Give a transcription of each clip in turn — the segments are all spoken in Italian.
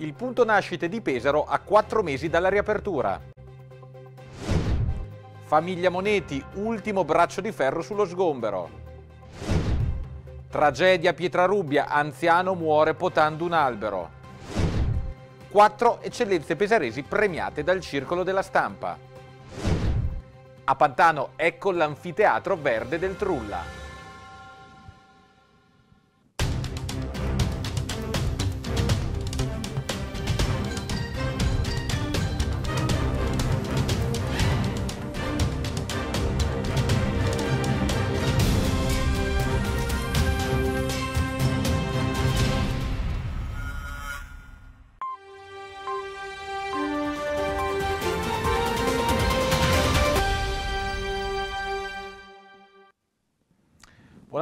il punto nascite di Pesaro a 4 mesi dalla riapertura. Famiglia Moneti, ultimo braccio di ferro sullo sgombero. Tragedia Pietrarubbia, anziano muore potando un albero. Quattro eccellenze pesaresi premiate dal Circolo della Stampa. A Pantano ecco l'anfiteatro verde del Trulla.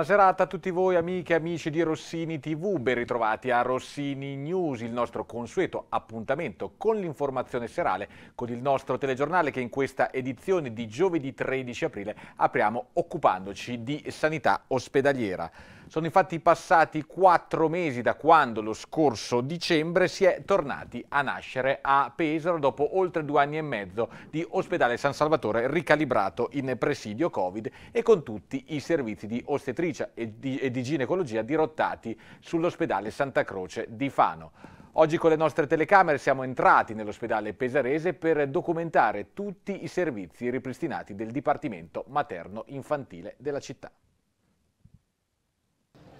Buona serata a tutti voi amiche e amici di Rossini TV, ben ritrovati a Rossini News, il nostro consueto appuntamento con l'informazione serale, con il nostro telegiornale che in questa edizione di giovedì 13 aprile apriamo occupandoci di sanità ospedaliera. Sono infatti passati quattro mesi da quando lo scorso dicembre si è tornati a nascere a Pesaro dopo oltre due anni e mezzo di ospedale San Salvatore ricalibrato in presidio Covid e con tutti i servizi di ostetricia e di, e di ginecologia dirottati sull'ospedale Santa Croce di Fano. Oggi con le nostre telecamere siamo entrati nell'ospedale pesarese per documentare tutti i servizi ripristinati del Dipartimento Materno-Infantile della città.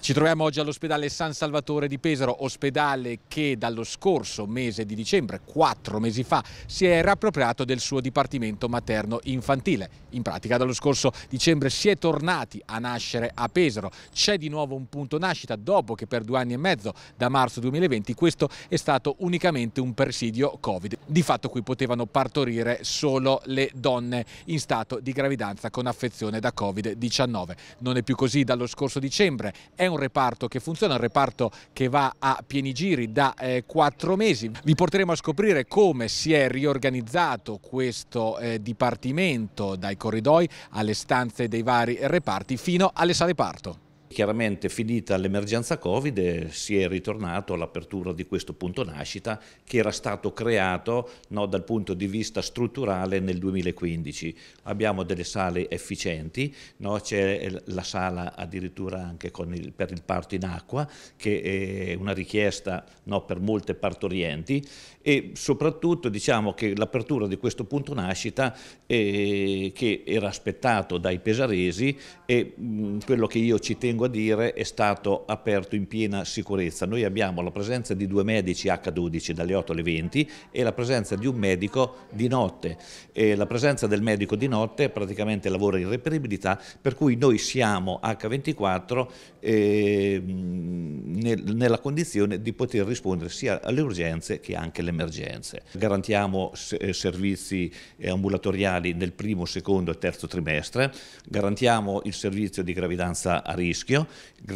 Ci troviamo oggi all'ospedale San Salvatore di Pesaro, ospedale che dallo scorso mese di dicembre, quattro mesi fa, si era appropriato del suo dipartimento materno infantile. In pratica dallo scorso dicembre si è tornati a nascere a Pesaro. C'è di nuovo un punto nascita dopo che per due anni e mezzo, da marzo 2020, questo è stato unicamente un presidio Covid. Di fatto qui potevano partorire solo le donne in stato di gravidanza con affezione da Covid-19. Non è più così dallo scorso dicembre. È un reparto che funziona, un reparto che va a pieni giri da eh, quattro mesi. Vi porteremo a scoprire come si è riorganizzato questo eh, dipartimento dai corridoi alle stanze dei vari reparti fino alle sale parto. Chiaramente finita l'emergenza Covid eh, si è ritornato all'apertura di questo punto nascita che era stato creato no, dal punto di vista strutturale nel 2015. Abbiamo delle sale efficienti, no, c'è eh, la sala addirittura anche il, per il parto in acqua che è una richiesta no, per molte partorienti e soprattutto diciamo che l'apertura di questo punto nascita eh, che era aspettato dai pesaresi e mm, quello che io ci tengo tengo a dire, è stato aperto in piena sicurezza. Noi abbiamo la presenza di due medici H12 dalle 8 alle 20 e la presenza di un medico di notte. E la presenza del medico di notte praticamente lavora in reperibilità, per cui noi siamo H24 eh, nella condizione di poter rispondere sia alle urgenze che anche alle emergenze. Garantiamo eh, servizi eh, ambulatoriali nel primo, secondo e terzo trimestre, garantiamo il servizio di gravidanza a rischio rischio,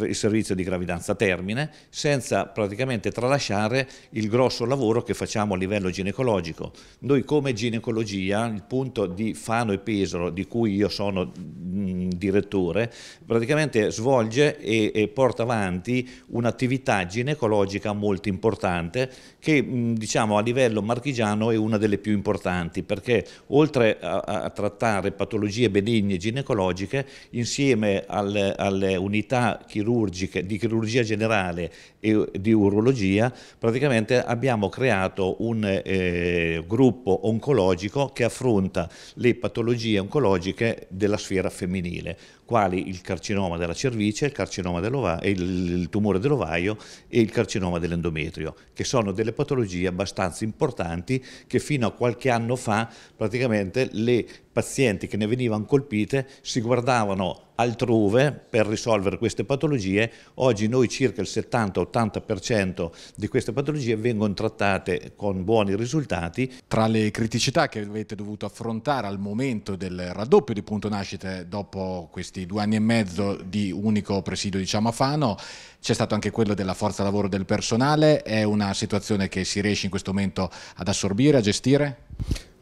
il servizio di gravidanza a termine, senza praticamente tralasciare il grosso lavoro che facciamo a livello ginecologico. Noi come ginecologia, il punto di Fano e Pesaro, di cui io sono mh, direttore, praticamente svolge e, e porta avanti un'attività ginecologica molto importante che mh, diciamo a livello marchigiano è una delle più importanti perché oltre a, a trattare patologie benigne ginecologiche insieme alle, alle unità chirurgiche, di chirurgia generale e di urologia, praticamente abbiamo creato un eh, gruppo oncologico che affronta le patologie oncologiche della sfera femminile, quali il carcinoma della cervice, il, carcinoma il tumore dell'ovaio e il carcinoma dell'endometrio, che sono delle patologie abbastanza importanti che fino a qualche anno fa praticamente le pazienti che ne venivano colpite si guardavano altrove per risolvere queste patologie. Oggi noi circa il 70-80% di queste patologie vengono trattate con buoni risultati. Tra le criticità che avete dovuto affrontare al momento del raddoppio di punto nascite dopo questi due anni e mezzo di unico presidio diciamo a Fano, c'è stato anche quello della forza lavoro del personale, è una situazione che si riesce in questo momento ad assorbire, a gestire?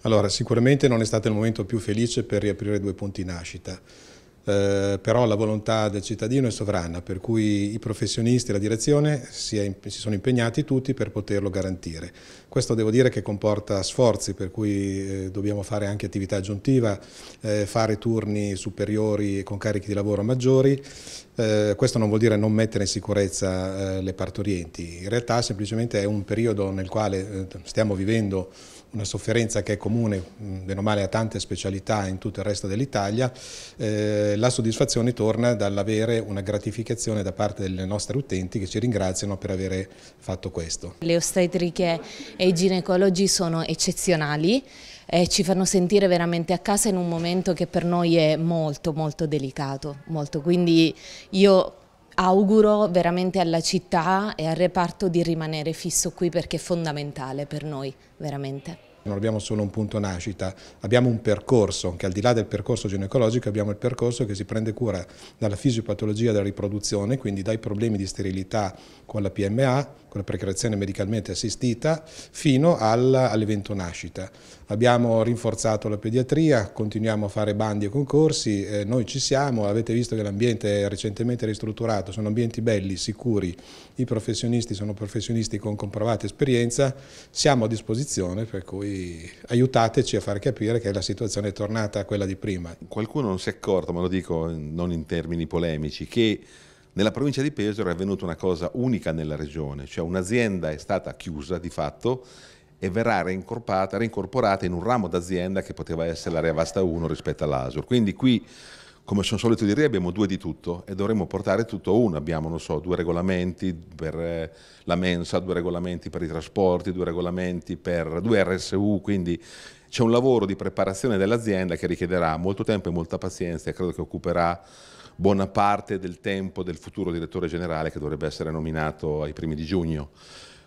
Allora, sicuramente non è stato il momento più felice per riaprire due punti nascita eh, però la volontà del cittadino è sovrana, per cui i professionisti e la direzione si, è, si, sono impegnati tutti per poterlo garantire. Questo devo dire che comporta sforzi, per cui eh, dobbiamo fare anche attività aggiuntiva, eh, fare turni superiori con carichi di lavoro maggiori. Eh, questo non vuol dire non mettere in sicurezza eh, le partorienti, in realtà semplicemente è un periodo nel quale eh, stiamo vivendo una sofferenza che è comune, meno male, a tante specialità in tutto il resto dell'Italia, eh, la soddisfazione torna dall'avere una gratificazione da parte delle nostre utenti che ci ringraziano per aver fatto questo. Le ostetriche e i ginecologi sono eccezionali, eh, ci fanno sentire veramente a casa in un momento che per noi è molto molto delicato, molto. quindi io auguro veramente alla città e al reparto di rimanere fisso qui perché è fondamentale per noi, veramente. Non abbiamo solo un punto nascita, abbiamo un percorso che al di là del percorso ginecologico abbiamo il percorso che si prende cura dalla fisiopatologia della riproduzione, quindi dai problemi di sterilità con la PMA, con la precreazione medicalmente assistita, fino all'evento nascita. Abbiamo rinforzato la pediatria, continuiamo a fare bandi e concorsi, eh, noi ci siamo, avete visto che l'ambiente è recentemente ristrutturato, sono ambienti belli, sicuri, i professionisti sono professionisti con comprovata esperienza, siamo a disposizione, per cui aiutateci a far capire che la situazione è tornata a quella di prima. Qualcuno non si è accorto, ma lo dico non in termini polemici, che nella provincia di Pesaro è avvenuta una cosa unica nella regione, cioè un'azienda è stata chiusa di fatto e verrà reincorporata, in un ramo d'azienda che poteva essere l'area vasta 1 rispetto all'Asur. Quindi qui, come sono solito dire, abbiamo due di tutto e dovremmo portare tutto a uno. Abbiamo, so, due regolamenti per eh, la mensa, due regolamenti per i trasporti, due regolamenti per due RSU, quindi c'è un lavoro di preparazione dell'azienda che richiederà molto tempo e molta pazienza e credo che occuperà buona parte del tempo del futuro direttore generale che dovrebbe essere nominato ai primi di giugno.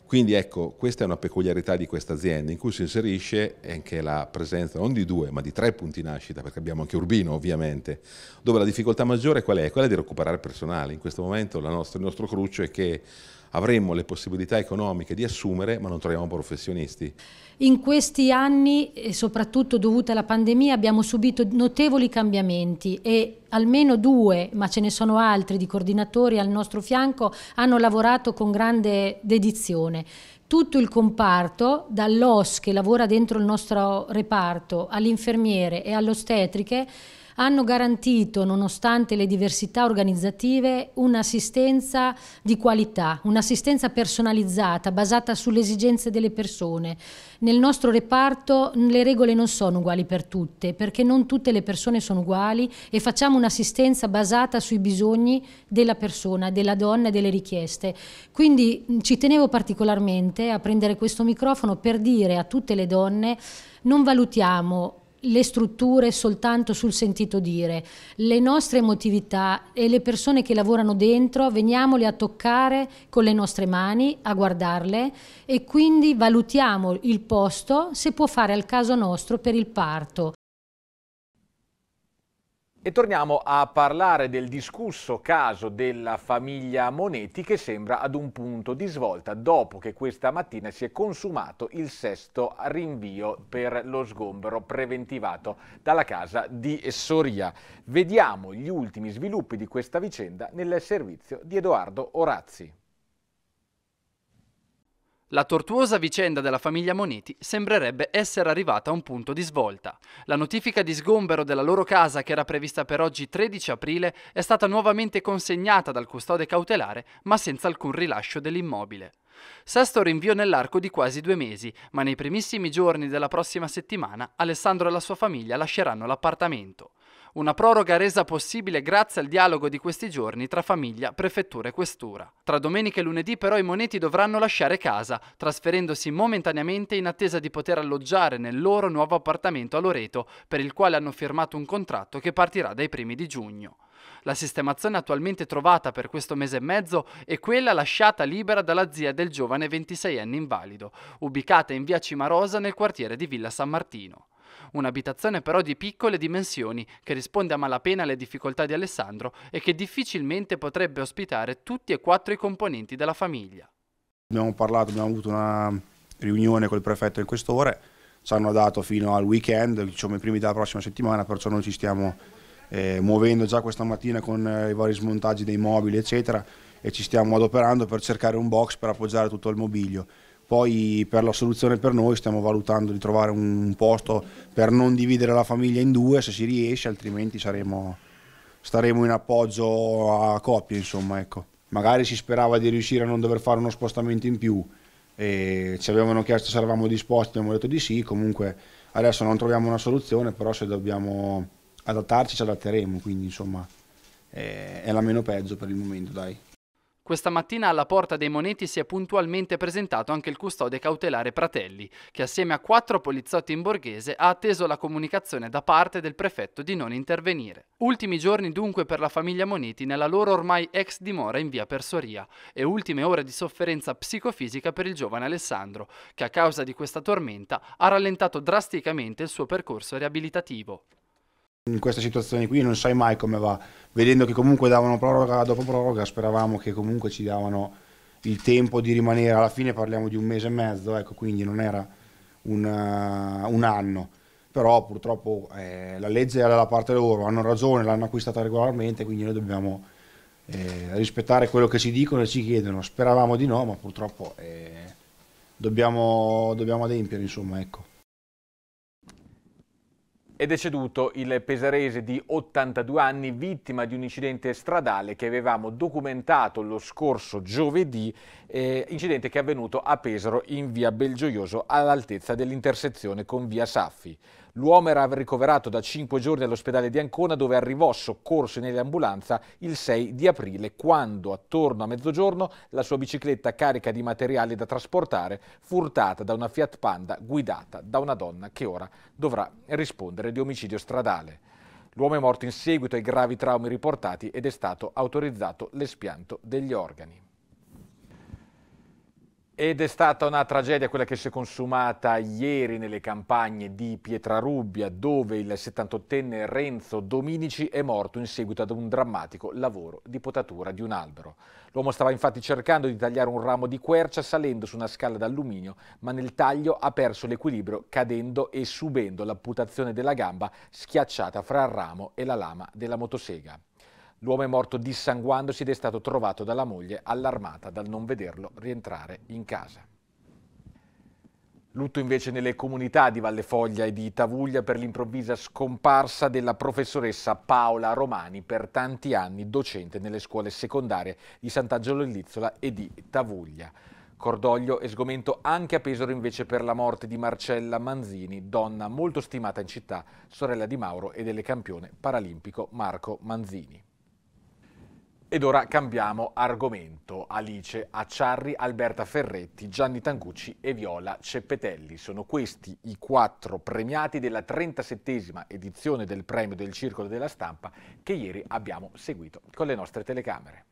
Quindi ecco, questa è una peculiarità di questa azienda in cui si inserisce anche la presenza non di due ma di tre punti nascita, perché abbiamo anche Urbino ovviamente, dove la difficoltà maggiore qual è? Quella di recuperare personale. In questo momento nostra, il nostro cruccio è che avremmo le possibilità economiche di assumere ma non troviamo professionisti. In questi anni, e soprattutto dovuta alla pandemia, abbiamo subito notevoli cambiamenti e almeno due, ma ce ne sono altri, di coordinatori al nostro fianco hanno lavorato con grande dedizione tutto il comparto, dall'OS che lavora dentro il nostro reparto all'infermiere e all'ostetriche, hanno garantito, nonostante le diversità organizzative, un'assistenza di qualità, un'assistenza personalizzata, basata sulle esigenze delle persone. Nel nostro reparto le regole non sono uguali per tutte, perché non tutte le persone sono uguali e facciamo un'assistenza basata sui bisogni della persona, della donna e delle richieste. Quindi ci tenevo particolarmente a prendere questo microfono per dire a tutte le donne non valutiamo le strutture soltanto sul sentito dire, le nostre emotività e le persone che lavorano dentro, veniamole a toccare con le nostre mani, a guardarle e quindi valutiamo il posto se può fare al caso nostro per il parto e torniamo a parlare del discusso caso della famiglia Moneti che sembra ad un punto di svolta dopo che questa mattina si è consumato il sesto rinvio per lo sgombero preventivato dalla casa di Soria. Vediamo gli ultimi sviluppi di questa vicenda nel servizio di Edoardo Orazzi. La tortuosa vicenda della famiglia Moneti sembrerebbe essere arrivata a un punto di svolta. La notifica di sgombero della loro casa, che era prevista per oggi 13 aprile, è stata nuovamente consegnata dal custode cautelare, ma senza alcun rilascio dell'immobile. Sesto rinvio nell'arco di quasi due mesi, ma nei primissimi giorni della prossima settimana Alessandro e la sua famiglia lasceranno l'appartamento una proroga resa possibile grazie al dialogo di questi giorni tra famiglia, prefettura e questura. Tra domenica e lunedì però i moneti dovranno lasciare casa, trasferendosi momentaneamente in attesa di poter alloggiare nel loro nuovo appartamento a Loreto, per il quale hanno firmato un contratto che partirà dai primi di giugno. La sistemazione attualmente trovata per questo mese e mezzo è quella lasciata libera dalla zia del giovane 26enne invalido, ubicata in via Cimarosa nel quartiere di Villa San Martino un'abitazione però di piccole dimensioni che risponde a malapena alle difficoltà di Alessandro e che difficilmente potrebbe ospitare tutti e quattro i componenti della famiglia. Abbiamo parlato, abbiamo avuto una riunione col prefetto e il questore, ci hanno dato fino al weekend, diciamo i primi della prossima settimana, perciò noi ci stiamo eh, muovendo già questa mattina con eh, i vari smontaggi dei mobili eccetera e ci stiamo adoperando per cercare un box per appoggiare tutto il mobilio. Poi per la soluzione per noi stiamo valutando di trovare un posto per non dividere la famiglia in due se si riesce, altrimenti saremo, staremo in appoggio a coppie, insomma, ecco. Magari si sperava di riuscire a non dover fare uno spostamento in più e ci avevano chiesto se eravamo disposti, abbiamo detto di sì, comunque adesso non troviamo una soluzione, però se dobbiamo adattarci ci adatteremo, quindi insomma eh, è la meno peggio per il momento, dai. Questa mattina alla Porta dei Moneti si è puntualmente presentato anche il custode cautelare Pratelli, che assieme a quattro poliziotti in borghese ha atteso la comunicazione da parte del prefetto di non intervenire. Ultimi giorni dunque per la famiglia Moneti nella loro ormai ex dimora in via Persoria e ultime ore di sofferenza psicofisica per il giovane Alessandro, che a causa di questa tormenta ha rallentato drasticamente il suo percorso riabilitativo in queste situazioni qui non sai mai come va. Vedendo che comunque davano proroga dopo proroga, speravamo che comunque ci davano il tempo di rimanere. Alla fine parliamo di un mese e mezzo, ecco, quindi non era una, eh, un anno. Però purtroppo eh, la legge è dalla parte loro, hanno ragione, l'hanno acquistata regolarmente, quindi noi dobbiamo eh, rispettare quello che ci dicono e ci chiedono. Speravamo di no, ma purtroppo eh, dobbiamo, dobbiamo adempiere, insomma, ecco. È deceduto il pesarese di 82 anni, vittima di un incidente stradale che avevamo documentato lo scorso giovedì, eh, incidente che è avvenuto a Pesaro in via Belgioioso all'altezza dell'intersezione con via Saffi. L'uomo era ricoverato da cinque giorni all'ospedale di Ancona dove arrivò soccorso in ambulanza il 6 di aprile quando attorno a mezzogiorno la sua bicicletta carica di materiali da trasportare fu furtata da una Fiat Panda guidata da una donna che ora dovrà rispondere di omicidio stradale. L'uomo è morto in seguito ai gravi traumi riportati ed è stato autorizzato l'espianto degli organi. Ed è stata una tragedia quella che si è consumata ieri nelle campagne di Pietrarubbia, dove il 78enne Renzo Dominici è morto in seguito ad un drammatico lavoro di potatura di un albero. L'uomo stava infatti cercando di tagliare un ramo di quercia salendo su una scala d'alluminio, ma nel taglio ha perso l'equilibrio cadendo e subendo l'amputazione della gamba schiacciata fra il ramo e la lama della motosega. L'uomo è morto dissanguandosi ed è stato trovato dalla moglie allarmata dal non vederlo rientrare in casa. Lutto invece nelle comunità di Valle Foglia e di Tavuglia per l'improvvisa scomparsa della professoressa Paola Romani, per tanti anni docente nelle scuole secondarie di Sant'Angelo in Lizzola e di Tavuglia. Cordoglio e sgomento anche a Pesaro invece per la morte di Marcella Manzini, donna molto stimata in città, sorella di Mauro e delle campione paralimpico Marco Manzini. Ed ora cambiamo argomento. Alice Acciarri, Alberta Ferretti, Gianni Tangucci e Viola Ceppetelli. Sono questi i quattro premiati della 37esima edizione del premio del Circolo della Stampa che ieri abbiamo seguito con le nostre telecamere.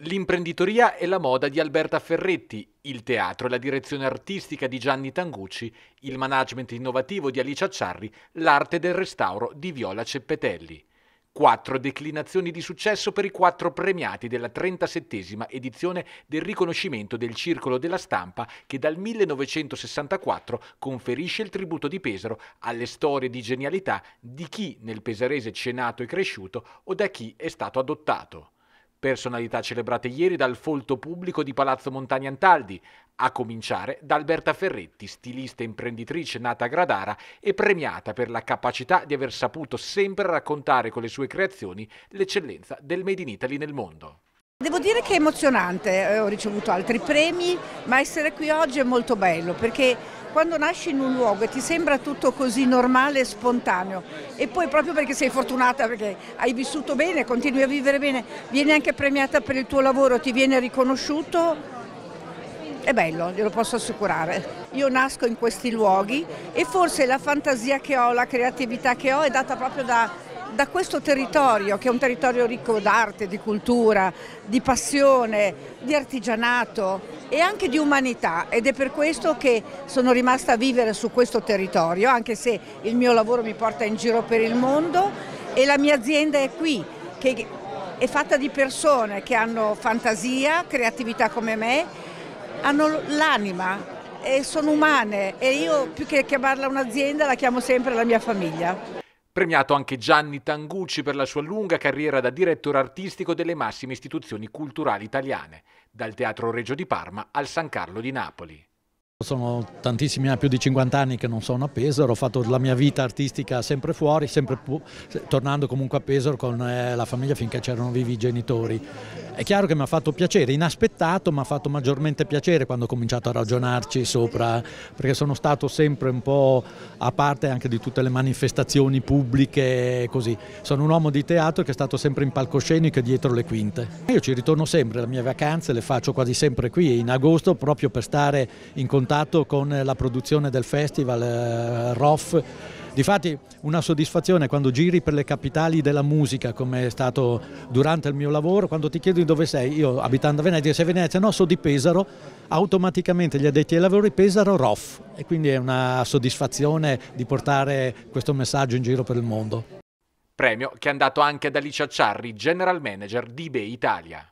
L'imprenditoria e la moda di Alberta Ferretti, il teatro e la direzione artistica di Gianni Tangucci, il management innovativo di Alice Acciarri, l'arte del restauro di Viola Ceppetelli. Quattro declinazioni di successo per i quattro premiati della 37 edizione del riconoscimento del Circolo della Stampa che dal 1964 conferisce il tributo di Pesaro alle storie di genialità di chi nel pesarese c'è nato e cresciuto o da chi è stato adottato. Personalità celebrate ieri dal folto pubblico di Palazzo Montagna Antaldi, a cominciare da Alberta Ferretti, stilista e imprenditrice nata a Gradara e premiata per la capacità di aver saputo sempre raccontare con le sue creazioni l'eccellenza del Made in Italy nel mondo. Devo dire che è emozionante, eh, ho ricevuto altri premi, ma essere qui oggi è molto bello perché quando nasci in un luogo e ti sembra tutto così normale e spontaneo e poi proprio perché sei fortunata, perché hai vissuto bene, continui a vivere bene, vieni anche premiata per il tuo lavoro, ti viene riconosciuto, è bello, glielo posso assicurare. Io nasco in questi luoghi e forse la fantasia che ho, la creatività che ho è data proprio da, da questo territorio, che è un territorio ricco d'arte, di cultura, di passione, di artigianato, e anche di umanità ed è per questo che sono rimasta a vivere su questo territorio, anche se il mio lavoro mi porta in giro per il mondo e la mia azienda è qui, che è fatta di persone che hanno fantasia, creatività come me, hanno l'anima e sono umane e io più che chiamarla un'azienda la chiamo sempre la mia famiglia. Premiato anche Gianni Tangucci per la sua lunga carriera da direttore artistico delle massime istituzioni culturali italiane, dal Teatro Reggio di Parma al San Carlo di Napoli. Sono tantissimi, più di 50 anni che non sono a Pesaro, ho fatto la mia vita artistica sempre fuori, sempre tornando comunque a Pesaro con eh, la famiglia finché c'erano vivi i genitori. È chiaro che mi ha fatto piacere, inaspettato, ma ha fatto maggiormente piacere quando ho cominciato a ragionarci sopra, perché sono stato sempre un po' a parte anche di tutte le manifestazioni pubbliche così. Sono un uomo di teatro che è stato sempre in palcoscenico e dietro le quinte. Io ci ritorno sempre, le mie vacanze le faccio quasi sempre qui in agosto proprio per stare in contatto contatto con la produzione del festival, eh, ROF. Difatti una soddisfazione quando giri per le capitali della musica come è stato durante il mio lavoro, quando ti chiedono dove sei, io abitando a Venezia, sei Venezia, no, sono di Pesaro, automaticamente gli addetti ai lavori Pesaro ROF e quindi è una soddisfazione di portare questo messaggio in giro per il mondo. Premio che è andato anche ad Alicia Ciarri, General Manager di eBay Italia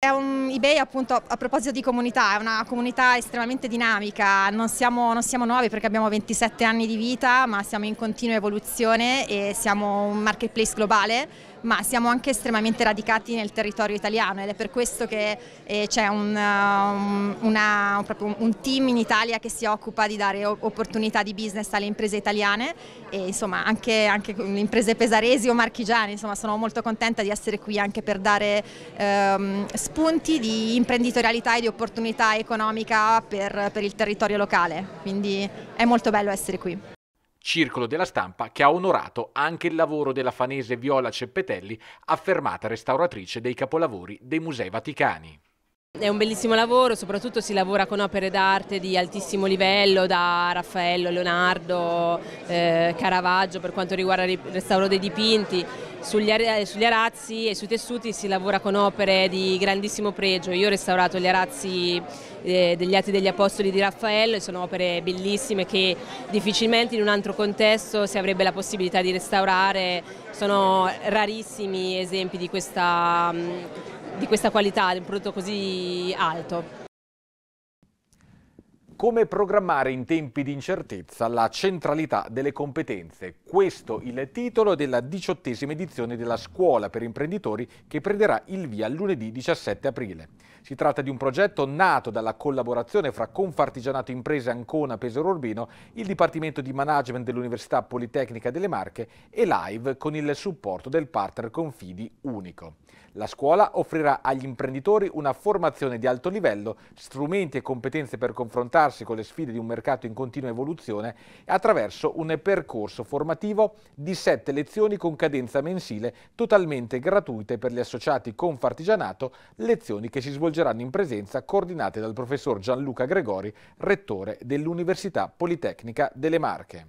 eBay appunto a proposito di comunità, è una comunità estremamente dinamica, non siamo, non siamo, nuovi perché abbiamo 27 anni di vita ma siamo in continua evoluzione e siamo un marketplace globale ma siamo anche estremamente radicati nel territorio italiano ed è per questo che eh, c'è un, eh, un, un, team in Italia che si occupa di dare opportunità di business alle imprese italiane e insomma anche, anche le imprese pesaresi o marchigiane, insomma sono molto contenta di essere qui anche per dare ehm, spunti di imprenditorialità e di opportunità economica per, per il territorio locale, quindi è molto bello essere qui circolo della stampa che ha onorato anche il lavoro della fanese Viola Ceppetelli, affermata restauratrice dei capolavori dei Musei Vaticani. È un bellissimo lavoro, soprattutto si lavora con opere d'arte di altissimo livello, da Raffaello, Leonardo, eh, Caravaggio per quanto riguarda il restauro dei dipinti. Sugli, eh, sugli, arazzi e sui tessuti si lavora con opere di grandissimo pregio. Io ho restaurato gli arazzi eh, degli Atti degli Apostoli di Raffaello e sono opere bellissime che difficilmente in un altro contesto si avrebbe la possibilità di restaurare. Sono rarissimi esempi di questa... Mh, di questa qualità, di un prodotto così alto. Come programmare in tempi di incertezza la centralità delle competenze? Questo il titolo della diciottesima edizione della Scuola per imprenditori che prenderà il via lunedì 17 aprile. Si tratta di un progetto nato dalla collaborazione fra Confartigianato Imprese Ancona Pesaro Urbino, il Dipartimento di Management dell'Università Politecnica delle Marche e Live con il supporto del partner Confidi Unico. La scuola offrirà agli imprenditori una formazione di alto livello, strumenti e competenze per confrontarsi con le sfide di un mercato in continua evoluzione attraverso un percorso formativo di sette lezioni con cadenza mensile totalmente gratuite per gli associati Confartigianato, lezioni che si svolgeranno in presenza coordinate dal professor Gianluca Gregori, rettore dell'Università Politecnica delle Marche.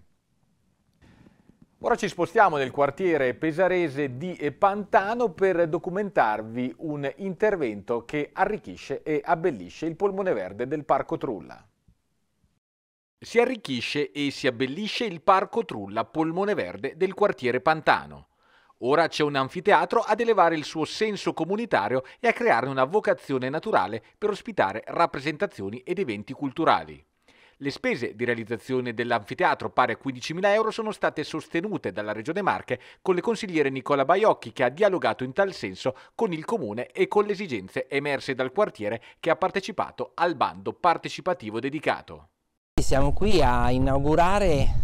Ora ci spostiamo nel quartiere pesarese di Pantano per documentarvi un intervento che arricchisce e abbellisce il polmone verde del Parco Trulla. Si arricchisce e si abbellisce il Parco Trulla Polmone Verde del quartiere Pantano. Ora c'è un anfiteatro ad elevare il suo senso comunitario e a creare una vocazione naturale per ospitare rappresentazioni ed eventi culturali. Le spese di realizzazione dell'anfiteatro, pari a 15.000 euro, sono state sostenute dalla Regione Marche con le consigliere Nicola Baiocchi, che ha dialogato in tal senso con il Comune e con le esigenze emerse dal quartiere che ha partecipato al bando partecipativo dedicato. Siamo qui a inaugurare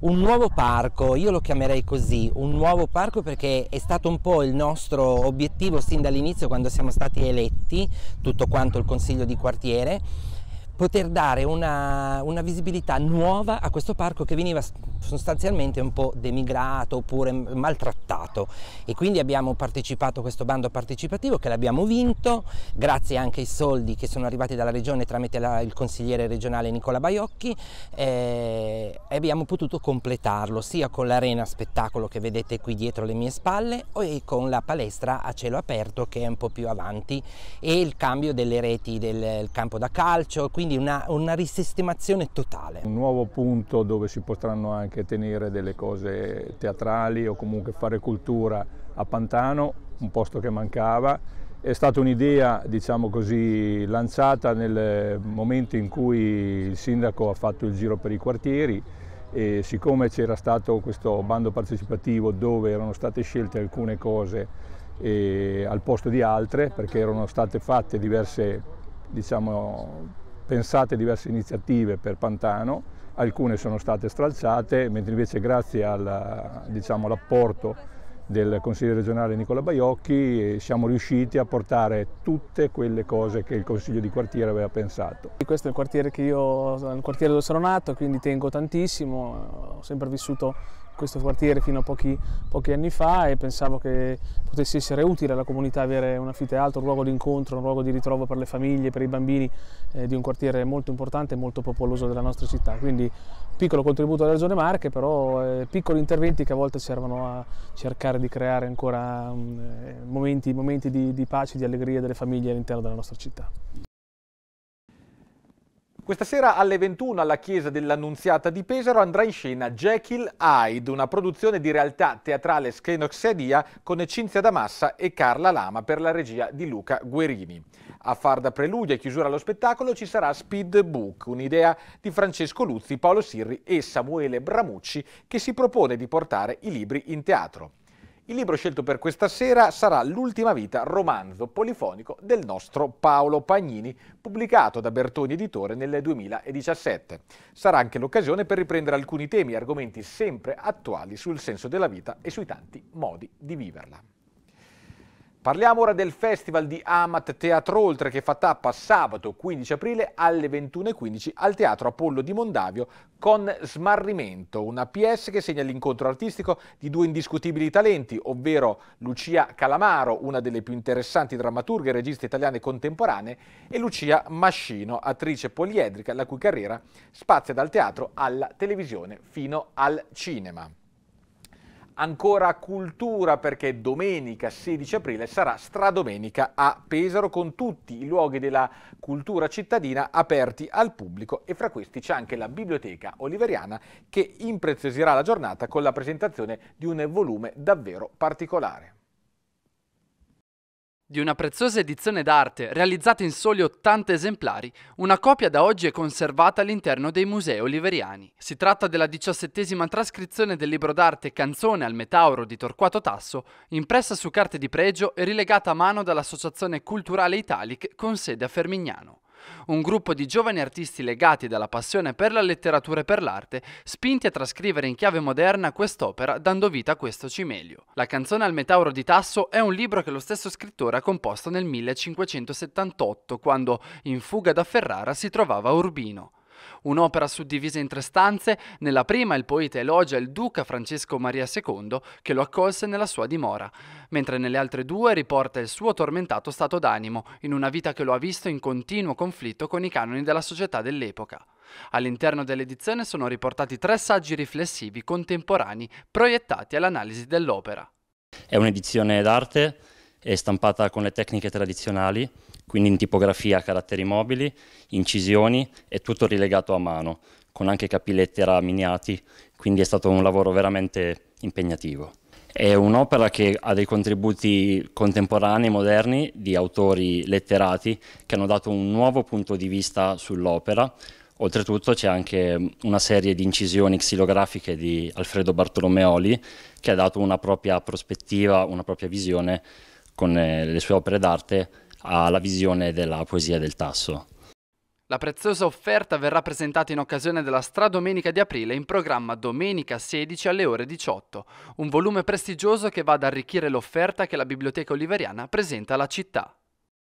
un nuovo parco, io lo chiamerei così, un nuovo parco perché è stato un po' il nostro obiettivo sin dall'inizio quando siamo stati eletti, tutto quanto il consiglio di quartiere poter dare una, una, visibilità nuova a questo parco che veniva sostanzialmente un po' demigrato oppure maltrattato e quindi abbiamo partecipato a questo bando partecipativo che l'abbiamo vinto grazie anche ai soldi che sono arrivati dalla regione tramite la, il consigliere regionale Nicola Baiocchi eh, e eh, abbiamo potuto completarlo sia con l'arena spettacolo che vedete qui dietro le mie spalle e con la palestra a cielo aperto che è un po' più avanti e il cambio delle reti del campo da calcio qui quindi una, una risistemazione totale. Un nuovo punto dove si potranno anche tenere delle cose teatrali o comunque fare cultura a Pantano, un posto che mancava. È stata un'idea, diciamo così, lanciata nel momento in cui il sindaco ha fatto il giro per i quartieri e siccome c'era stato questo bando partecipativo dove erano state scelte alcune cose eh, al posto di altre, perché erano state fatte diverse, diciamo, pensate diverse iniziative per Pantano, alcune sono state stralciate, mentre invece grazie diciamo, all'apporto diciamo, del Consiglio regionale Nicola Baiocchi eh, siamo riusciti a portare tutte quelle cose che il Consiglio di quartiere aveva pensato. Questo è il quartiere, io, il quartiere dove sono nato, quindi tengo tantissimo, eh, ho sempre vissuto questo quartiere fino a pochi, pochi, anni fa e pensavo che potesse essere utile alla comunità avere un fite un luogo di incontro, un luogo di ritrovo per le famiglie, per i bambini eh, di un quartiere molto importante e molto popoloso della nostra città. Quindi piccolo contributo della Regione Marche, però eh, piccoli interventi che a volte servono a cercare di creare ancora um, momenti, momenti di, di pace, di allegria delle famiglie all'interno della nostra città. Questa sera alle 21 alla chiesa dell'Annunziata di Pesaro andrà in scena Jekyll Hyde, una produzione di realtà teatrale scenoxedia con Cinzia Damassa e Carla Lama per la regia di Luca Guerini. A far da preludio e chiusura allo spettacolo ci sarà Speed Book, un'idea di Francesco Luzzi, Paolo Sirri e Samuele Bramucci che si propone di portare i libri in teatro. Il libro scelto per questa sera sarà L'ultima vita, romanzo polifonico del nostro Paolo Pagnini, pubblicato da Bertoni Editore nel 2017. Sarà anche l'occasione per riprendere alcuni temi e argomenti sempre attuali sul senso della vita e sui tanti modi di viverla. Parliamo ora del festival di Amat Teatro Oltre che fa tappa sabato 15 aprile alle 21.15 al Teatro Apollo di Mondavio con Smarrimento, una PS che segna l'incontro artistico di due indiscutibili talenti, ovvero Lucia Calamaro, una delle più interessanti drammaturghe e registe italiane contemporanee, e Lucia Mascino, attrice poliedrica la cui carriera spazia dal teatro alla televisione fino al cinema ancora cultura perché domenica 16 aprile sarà stradomenica a Pesaro con tutti i luoghi della cultura cittadina aperti al pubblico e fra questi c'è anche la biblioteca oliveriana che impreziosirà la giornata con la presentazione di un volume davvero particolare. Di una preziosa edizione d'arte realizzata in soli 80 esemplari, una copia da oggi è conservata all'interno dei musei oliveriani. Si tratta della diciassettesima trascrizione del libro d'arte Canzone al Metauro di Torquato Tasso, impressa su carte di pregio e rilegata a mano dall'Associazione Culturale Italic con sede a Fermignano un gruppo di giovani artisti legati dalla passione per la letteratura e per l'arte, spinti a trascrivere in chiave moderna quest'opera dando vita a questo cimelio. La canzone al Metauro di Tasso è un libro che lo stesso scrittore ha composto nel 1578, quando, in fuga da Ferrara, si trovava a Urbino un'opera suddivisa in tre stanze. Nella prima il poeta elogia il duca Francesco Maria II che lo accolse nella sua dimora, mentre nelle altre due riporta il suo tormentato stato d'animo in una vita che lo ha visto in continuo conflitto con i canoni della società dell'epoca. All'interno dell'edizione sono riportati tre saggi riflessivi contemporanei proiettati all'analisi dell'opera. È un'edizione d'arte, è stampata con le tecniche tradizionali, quindi in tipografia, caratteri mobili, incisioni e tutto rilegato a mano, con anche capilettera miniati, quindi è stato un lavoro veramente impegnativo. È un'opera che ha dei contributi contemporanei, moderni, di autori letterati che hanno dato un nuovo punto di vista sull'opera. Oltretutto c'è anche una serie di incisioni xilografiche di Alfredo Bartolomeoli che ha dato una propria prospettiva, una propria visione con eh, le sue opere d'arte alla visione della poesia del Tasso. La preziosa offerta verrà presentata in occasione della Stradomenica di aprile in programma domenica 16 alle ore 18, un volume prestigioso che va ad arricchire l'offerta che la Biblioteca Oliveriana presenta alla città.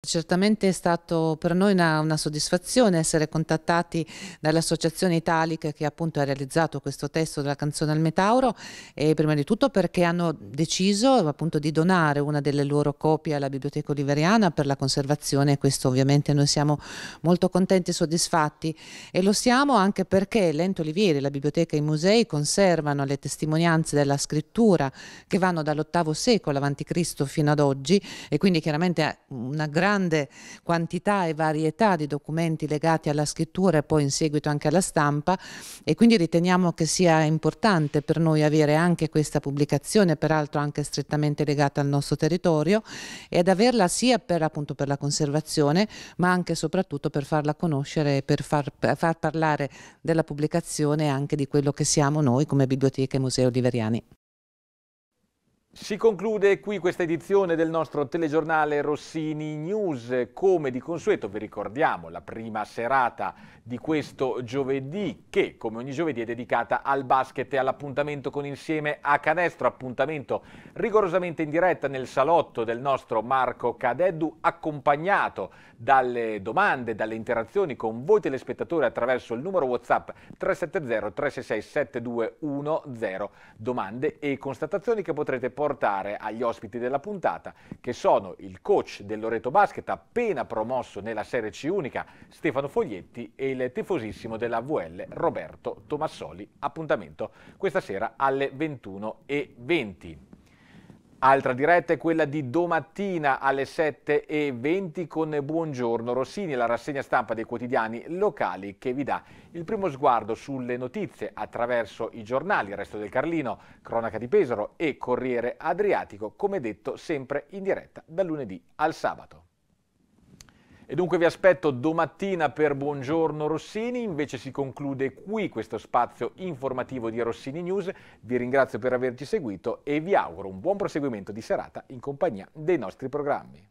Certamente è stato per noi una, una, soddisfazione essere contattati dall'associazione Italic che appunto ha realizzato questo testo della canzone al Metauro e prima di tutto perché hanno deciso appunto di donare una delle loro copie alla Biblioteca Oliveriana per la conservazione e questo ovviamente noi siamo molto contenti e soddisfatti e lo siamo anche perché l'Ente Olivieri, la Biblioteca e i musei conservano le testimonianze della scrittura che vanno dall'VIII secolo a.C. fino ad oggi e quindi chiaramente una grande grande quantità e varietà di documenti legati alla scrittura e poi in seguito anche alla stampa e quindi riteniamo che sia importante per noi avere anche questa pubblicazione, peraltro anche strettamente legata al nostro territorio, ed averla sia per, appunto, per la conservazione ma anche e soprattutto per farla conoscere e per far, far parlare della pubblicazione anche di quello che siamo noi come biblioteca e museo Liveriani. Si conclude qui questa edizione del nostro telegiornale Rossini News. Come di consueto vi ricordiamo la prima serata di questo giovedì che come ogni giovedì è dedicata al basket e all'appuntamento con Insieme a Canestro, appuntamento rigorosamente in diretta nel salotto del nostro Marco Cadeddu accompagnato dalle domande, dalle interazioni con voi telespettatori attraverso il numero Whatsapp 370 366 7210, domande e constatazioni che potrete portare agli ospiti della puntata, che sono il coach del Loreto Basket, appena promosso nella Serie C unica, Stefano Foglietti, e il tifosissimo della VL, Roberto Tomassoli. Appuntamento questa sera alle 21.20. Altra diretta è quella di domattina alle 7.20 con Buongiorno Rossini, la rassegna stampa dei quotidiani locali che vi dà il primo sguardo sulle notizie attraverso i giornali, il resto del Carlino, Cronaca di Pesaro e Corriere Adriatico, come detto sempre in diretta dal lunedì al sabato. E dunque vi aspetto domattina per Buongiorno Rossini, invece si conclude qui questo spazio informativo di Rossini News. Vi ringrazio per averci seguito e vi auguro un buon proseguimento di serata in compagnia dei nostri programmi.